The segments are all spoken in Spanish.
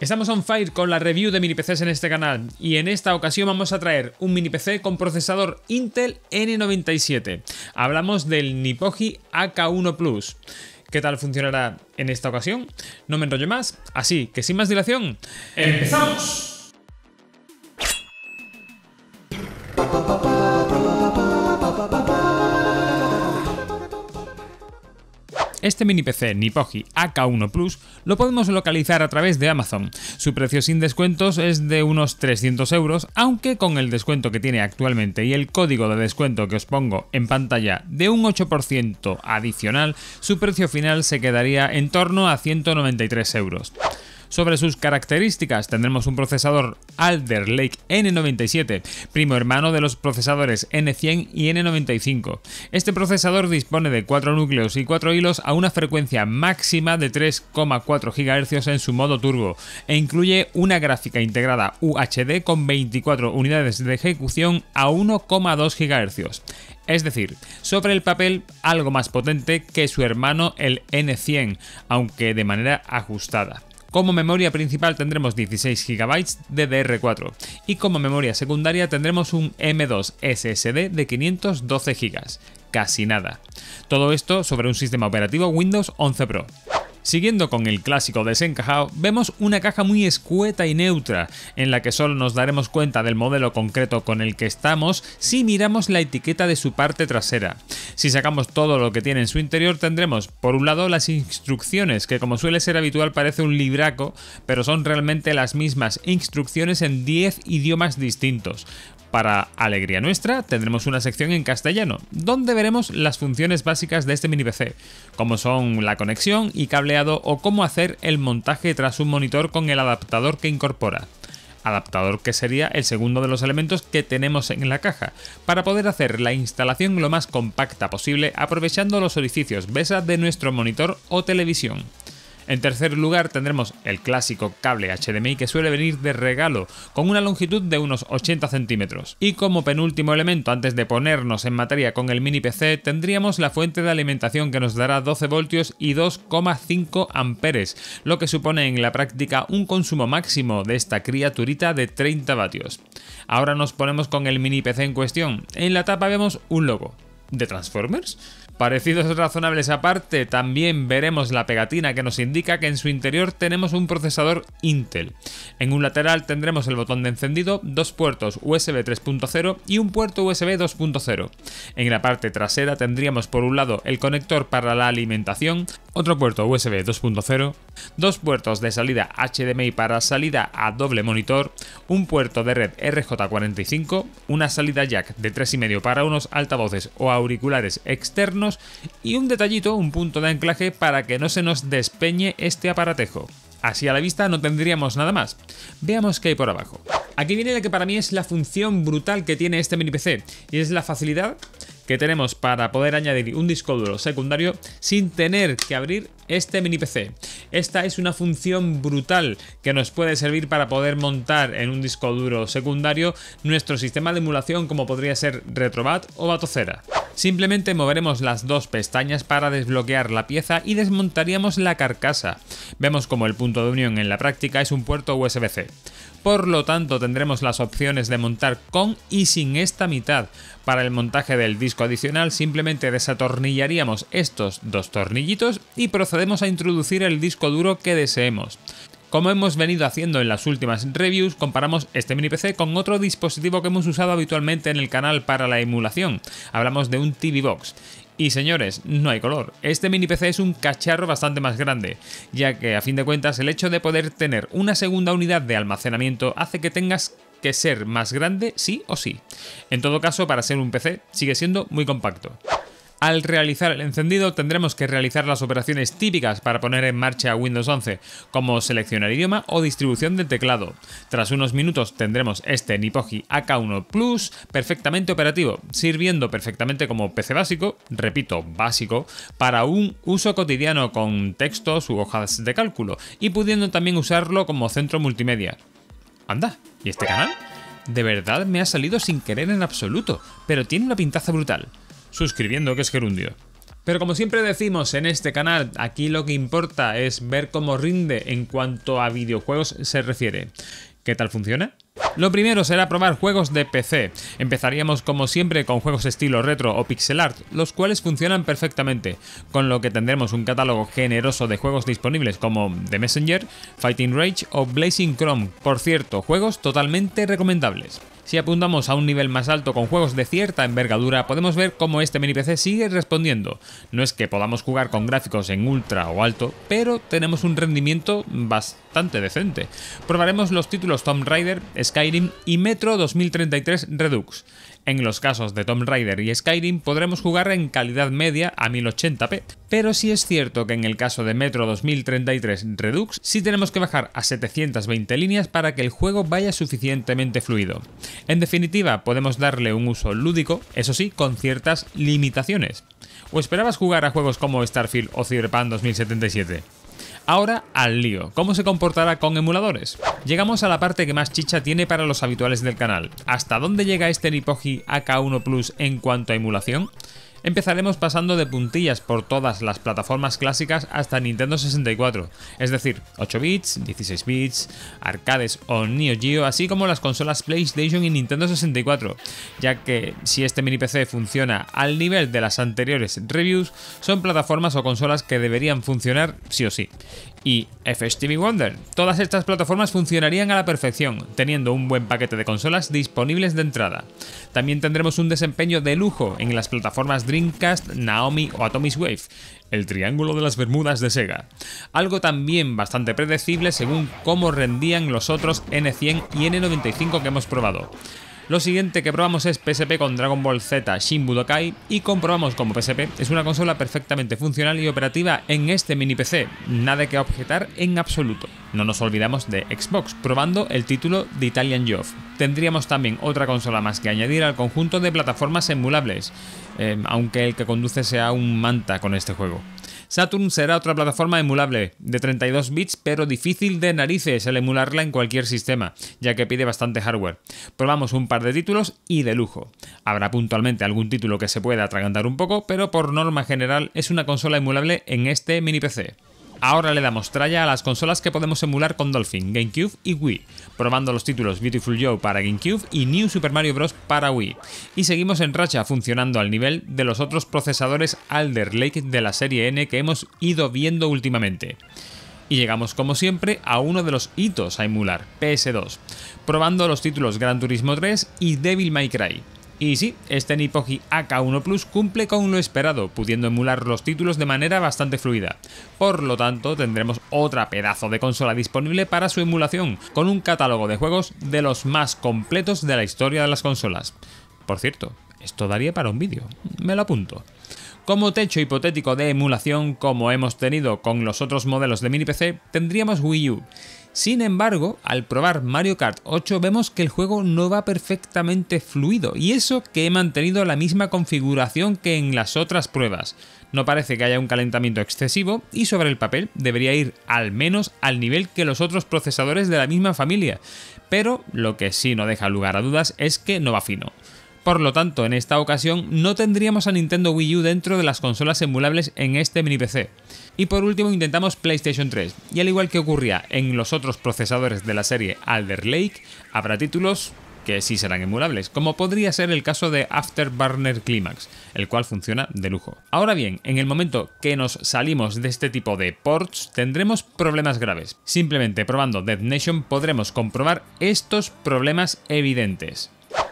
Estamos on fire con la review de mini PCs en este canal y en esta ocasión vamos a traer un mini PC con procesador Intel N97. Hablamos del Nipoji AK1 Plus. ¿Qué tal funcionará en esta ocasión? No me enrollo más, así que sin más dilación, ¡empezamos! Este mini PC Nipoji AK1 Plus lo podemos localizar a través de Amazon. Su precio sin descuentos es de unos 300 euros, aunque con el descuento que tiene actualmente y el código de descuento que os pongo en pantalla de un 8% adicional, su precio final se quedaría en torno a 193 euros sobre sus características. Tendremos un procesador Alder Lake N97, primo hermano de los procesadores N100 y N95. Este procesador dispone de 4 núcleos y 4 hilos a una frecuencia máxima de 3,4 GHz en su modo turbo e incluye una gráfica integrada UHD con 24 unidades de ejecución a 1,2 GHz. Es decir, sobre el papel algo más potente que su hermano el N100, aunque de manera ajustada. Como memoria principal tendremos 16 GB DDR4 y como memoria secundaria tendremos un M2 SSD de 512 GB. Casi nada. Todo esto sobre un sistema operativo Windows 11 Pro. Siguiendo con el clásico desencajado, vemos una caja muy escueta y neutra, en la que solo nos daremos cuenta del modelo concreto con el que estamos si miramos la etiqueta de su parte trasera. Si sacamos todo lo que tiene en su interior tendremos, por un lado, las instrucciones, que como suele ser habitual parece un libraco, pero son realmente las mismas instrucciones en 10 idiomas distintos. Para alegría nuestra, tendremos una sección en castellano, donde veremos las funciones básicas de este mini PC, como son la conexión y cableado o cómo hacer el montaje tras un monitor con el adaptador que incorpora. Adaptador que sería el segundo de los elementos que tenemos en la caja, para poder hacer la instalación lo más compacta posible aprovechando los orificios BESA de nuestro monitor o televisión. En tercer lugar tendremos el clásico cable HDMI que suele venir de regalo, con una longitud de unos 80 centímetros. Y como penúltimo elemento, antes de ponernos en materia con el mini PC, tendríamos la fuente de alimentación que nos dará 12 voltios y 2,5 amperes, lo que supone en la práctica un consumo máximo de esta criaturita de 30 vatios. Ahora nos ponemos con el mini PC en cuestión. En la tapa vemos un logo. ¿De Transformers? Parecidos razonables aparte, también veremos la pegatina que nos indica que en su interior tenemos un procesador Intel. En un lateral tendremos el botón de encendido, dos puertos USB 3.0 y un puerto USB 2.0. En la parte trasera tendríamos por un lado el conector para la alimentación, otro puerto USB 2.0, dos puertos de salida HDMI para salida a doble monitor, un puerto de red RJ45, una salida jack de 3,5 para unos altavoces o auriculares externos, y un detallito, un punto de anclaje para que no se nos despeñe este aparatejo. Así a la vista no tendríamos nada más. Veamos qué hay por abajo. Aquí viene la que para mí es la función brutal que tiene este mini PC y es la facilidad que tenemos para poder añadir un disco duro secundario sin tener que abrir este mini PC. Esta es una función brutal que nos puede servir para poder montar en un disco duro secundario nuestro sistema de emulación como podría ser Retrobat o Batocera. Simplemente moveremos las dos pestañas para desbloquear la pieza y desmontaríamos la carcasa. Vemos como el punto de unión en la práctica es un puerto USB-C. Por lo tanto tendremos las opciones de montar con y sin esta mitad. Para el montaje del disco adicional simplemente desatornillaríamos estos dos tornillitos y procedemos a introducir el disco duro que deseemos. Como hemos venido haciendo en las últimas reviews, comparamos este mini PC con otro dispositivo que hemos usado habitualmente en el canal para la emulación. Hablamos de un TV Box. Y señores, no hay color. Este mini PC es un cacharro bastante más grande, ya que a fin de cuentas el hecho de poder tener una segunda unidad de almacenamiento hace que tengas que ser más grande sí o sí. En todo caso, para ser un PC, sigue siendo muy compacto. Al realizar el encendido tendremos que realizar las operaciones típicas para poner en marcha Windows 11, como seleccionar idioma o distribución del teclado. Tras unos minutos tendremos este Nipoji AK1 Plus perfectamente operativo, sirviendo perfectamente como PC básico, repito, básico, para un uso cotidiano con textos u hojas de cálculo, y pudiendo también usarlo como centro multimedia. Anda, ¿y este canal? De verdad me ha salido sin querer en absoluto, pero tiene una pintaza brutal suscribiendo, que es gerundio. Pero como siempre decimos en este canal, aquí lo que importa es ver cómo rinde en cuanto a videojuegos se refiere. ¿Qué tal funciona? Lo primero será probar juegos de PC. Empezaríamos como siempre con juegos estilo retro o pixel art, los cuales funcionan perfectamente, con lo que tendremos un catálogo generoso de juegos disponibles como The Messenger, Fighting Rage o Blazing Chrome, por cierto, juegos totalmente recomendables. Si apuntamos a un nivel más alto con juegos de cierta envergadura, podemos ver cómo este mini PC sigue respondiendo. No es que podamos jugar con gráficos en ultra o alto, pero tenemos un rendimiento bastante decente. Probaremos los títulos Tomb Raider, Skyrim y Metro 2033 Redux. En los casos de Tomb Raider y Skyrim podremos jugar en calidad media a 1080p, pero sí es cierto que en el caso de Metro 2033 Redux sí tenemos que bajar a 720 líneas para que el juego vaya suficientemente fluido. En definitiva, podemos darle un uso lúdico, eso sí, con ciertas limitaciones. ¿O esperabas jugar a juegos como Starfield o Cyberpunk 2077? Ahora al lío, ¿cómo se comportará con emuladores? Llegamos a la parte que más chicha tiene para los habituales del canal. ¿Hasta dónde llega este Nipoji AK1 Plus en cuanto a emulación? Empezaremos pasando de puntillas por todas las plataformas clásicas hasta Nintendo 64, es decir, 8 bits, 16 bits, arcades o Neo Geo, así como las consolas PlayStation y Nintendo 64, ya que si este mini PC funciona al nivel de las anteriores reviews, son plataformas o consolas que deberían funcionar sí o sí. Y FSTV Wonder, todas estas plataformas funcionarían a la perfección, teniendo un buen paquete de consolas disponibles de entrada. También tendremos un desempeño de lujo en las plataformas de Dreamcast, Naomi o Atomic Wave, el Triángulo de las Bermudas de Sega. Algo también bastante predecible según cómo rendían los otros N100 y N95 que hemos probado. Lo siguiente que probamos es PSP con Dragon Ball Z Shin Budokai y comprobamos como PSP es una consola perfectamente funcional y operativa en este mini PC, nada que objetar en absoluto. No nos olvidamos de Xbox, probando el título de Italian Job. Tendríamos también otra consola más que añadir al conjunto de plataformas emulables, eh, aunque el que conduce sea un manta con este juego. Saturn será otra plataforma emulable, de 32 bits, pero difícil de narices el emularla en cualquier sistema, ya que pide bastante hardware. Probamos un par de títulos y de lujo. Habrá puntualmente algún título que se pueda atragantar un poco, pero por norma general es una consola emulable en este mini PC. Ahora le damos tralla a las consolas que podemos emular con Dolphin, GameCube y Wii, probando los títulos Beautiful Joe para GameCube y New Super Mario Bros. para Wii. Y seguimos en racha funcionando al nivel de los otros procesadores Alder Lake de la serie N que hemos ido viendo últimamente. Y llegamos como siempre a uno de los hitos a emular, PS2, probando los títulos Gran Turismo 3 y Devil May Cry. Y sí, este Nipoji AK1 Plus cumple con lo esperado, pudiendo emular los títulos de manera bastante fluida. Por lo tanto, tendremos otra pedazo de consola disponible para su emulación, con un catálogo de juegos de los más completos de la historia de las consolas. Por cierto, esto daría para un vídeo, me lo apunto. Como techo hipotético de emulación, como hemos tenido con los otros modelos de mini PC, tendríamos Wii U. Sin embargo, al probar Mario Kart 8 vemos que el juego no va perfectamente fluido y eso que he mantenido la misma configuración que en las otras pruebas. No parece que haya un calentamiento excesivo y sobre el papel debería ir al menos al nivel que los otros procesadores de la misma familia, pero lo que sí no deja lugar a dudas es que no va fino. Por lo tanto, en esta ocasión no tendríamos a Nintendo Wii U dentro de las consolas emulables en este mini PC. Y por último intentamos PlayStation 3, y al igual que ocurría en los otros procesadores de la serie Alder Lake, habrá títulos que sí serán emulables, como podría ser el caso de Afterburner Climax, el cual funciona de lujo. Ahora bien, en el momento que nos salimos de este tipo de ports, tendremos problemas graves. Simplemente probando Death Nation podremos comprobar estos problemas evidentes.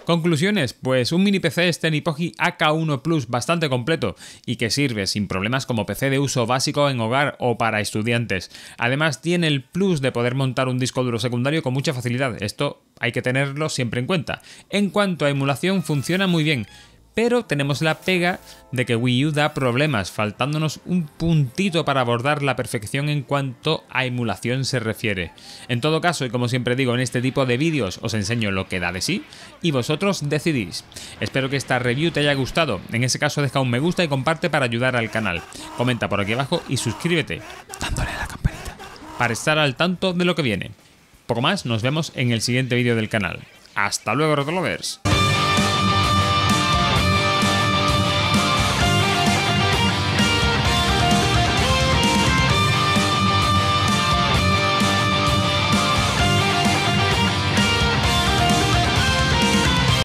Conclusiones, pues un mini PC este Nipoji AK1 Plus bastante completo y que sirve sin problemas como PC de uso básico en hogar o para estudiantes. Además tiene el plus de poder montar un disco duro secundario con mucha facilidad, esto hay que tenerlo siempre en cuenta. En cuanto a emulación funciona muy bien, pero tenemos la pega de que Wii U da problemas, faltándonos un puntito para abordar la perfección en cuanto a emulación se refiere. En todo caso, y como siempre digo, en este tipo de vídeos os enseño lo que da de sí y vosotros decidís. Espero que esta review te haya gustado, en ese caso deja un me gusta y comparte para ayudar al canal. Comenta por aquí abajo y suscríbete, dándole a la campanita, para estar al tanto de lo que viene. Poco más, nos vemos en el siguiente vídeo del canal. ¡Hasta luego, Rotolovers!